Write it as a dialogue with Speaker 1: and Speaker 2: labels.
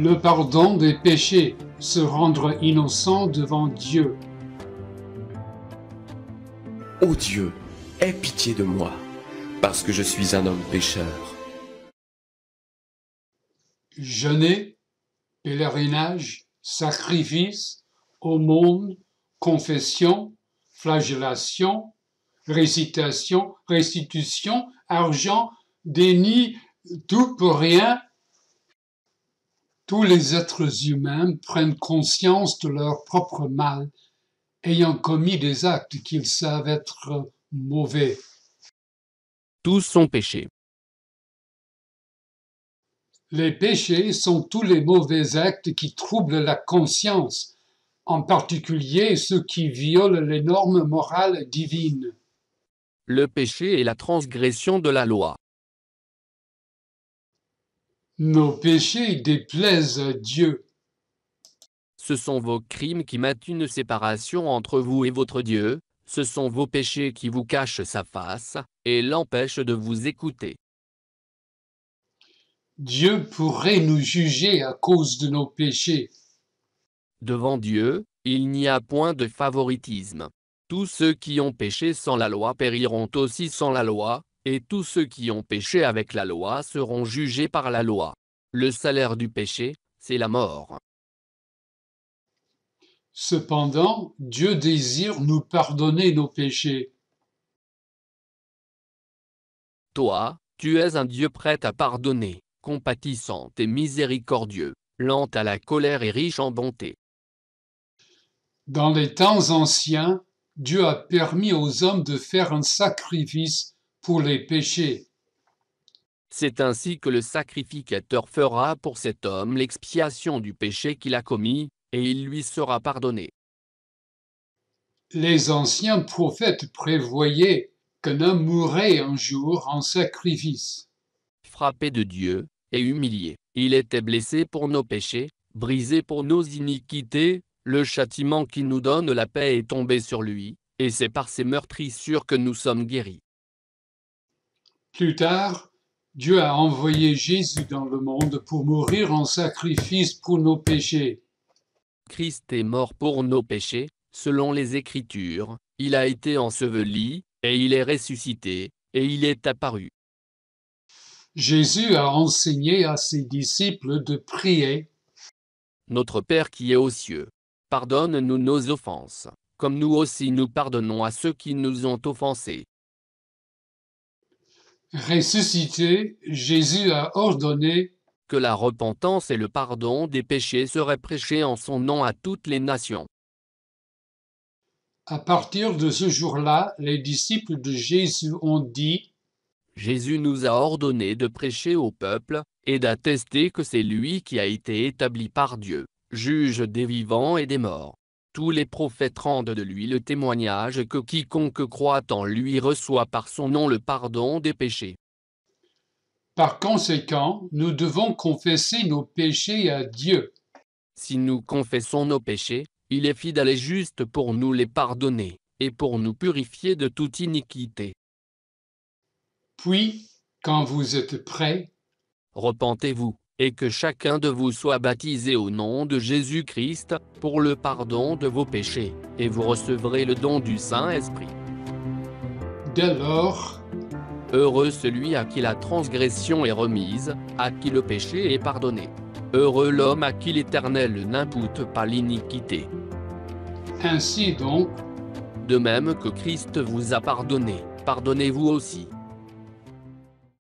Speaker 1: le pardon des péchés, se rendre innocent devant Dieu.
Speaker 2: Ô Dieu, aie pitié de moi, parce que je suis un homme pécheur.
Speaker 1: Jeûner, pèlerinage, sacrifice, au monde, confession, flagellation, récitation, restitution, argent, déni, tout pour rien, tous les êtres humains prennent conscience de leur propre mal, ayant commis des actes qu'ils savent être mauvais. Tous sont péchés. Les péchés sont tous les mauvais actes qui troublent la conscience, en particulier ceux qui violent les normes morales divines.
Speaker 2: Le péché est la transgression de la loi.
Speaker 1: Nos péchés déplaisent à Dieu.
Speaker 2: Ce sont vos crimes qui mettent une séparation entre vous et votre Dieu, ce sont vos péchés qui vous cachent sa face et l'empêchent de vous écouter. Dieu pourrait nous juger à cause de nos péchés. Devant Dieu, il n'y a point de favoritisme. Tous ceux qui ont péché sans la loi périront aussi sans la loi, et tous ceux qui ont péché avec la loi seront jugés par la loi. Le salaire du péché, c'est la mort.
Speaker 1: Cependant, Dieu désire nous pardonner nos péchés.
Speaker 2: Toi, tu es un Dieu prêt à pardonner, compatissant et miséricordieux, lent à la colère et riche en bonté.
Speaker 1: Dans les temps anciens, Dieu a permis aux hommes de faire un sacrifice
Speaker 2: pour les péchés. C'est ainsi que le sacrificateur fera pour cet homme l'expiation du péché qu'il a commis, et il lui sera pardonné.
Speaker 1: Les anciens prophètes prévoyaient qu'un homme
Speaker 2: mourrait un jour en sacrifice. Frappé de Dieu, et humilié, il était blessé pour nos péchés, brisé pour nos iniquités, le châtiment qui nous donne la paix est tombé sur lui, et c'est par ses meurtrissures que nous sommes guéris.
Speaker 1: Plus tard, Dieu a envoyé Jésus dans le monde
Speaker 2: pour mourir en sacrifice pour nos péchés. Christ est mort pour nos péchés, selon les Écritures, il a été enseveli, et il est ressuscité, et il est apparu.
Speaker 1: Jésus a enseigné à ses
Speaker 2: disciples de prier. Notre Père qui est aux cieux, pardonne-nous nos offenses, comme nous aussi nous pardonnons à ceux qui nous ont offensés, Ressuscité, Jésus a ordonné que la repentance et le pardon des péchés seraient prêchés en son nom à toutes les nations. À partir de ce jour-là, les disciples de Jésus ont dit Jésus nous a ordonné de prêcher au peuple et d'attester que c'est lui qui a été établi par Dieu, juge des vivants et des morts. Tous les prophètes rendent de lui le témoignage que quiconque croit en lui reçoit par son nom le pardon des péchés.
Speaker 1: Par conséquent, nous devons
Speaker 2: confesser nos péchés à Dieu. Si nous confessons nos péchés, il est fidèle et juste pour nous les pardonner, et pour nous purifier de toute iniquité. Puis, quand vous êtes prêts, repentez-vous et que chacun de vous soit baptisé au nom de Jésus-Christ, pour le pardon de vos péchés, et vous recevrez le don du Saint-Esprit. Dès lors, heureux celui à qui la transgression est remise, à qui le péché est pardonné. Heureux l'homme à qui l'Éternel n'impute pas l'iniquité. Ainsi donc, de même que Christ vous a pardonné, pardonnez-vous aussi.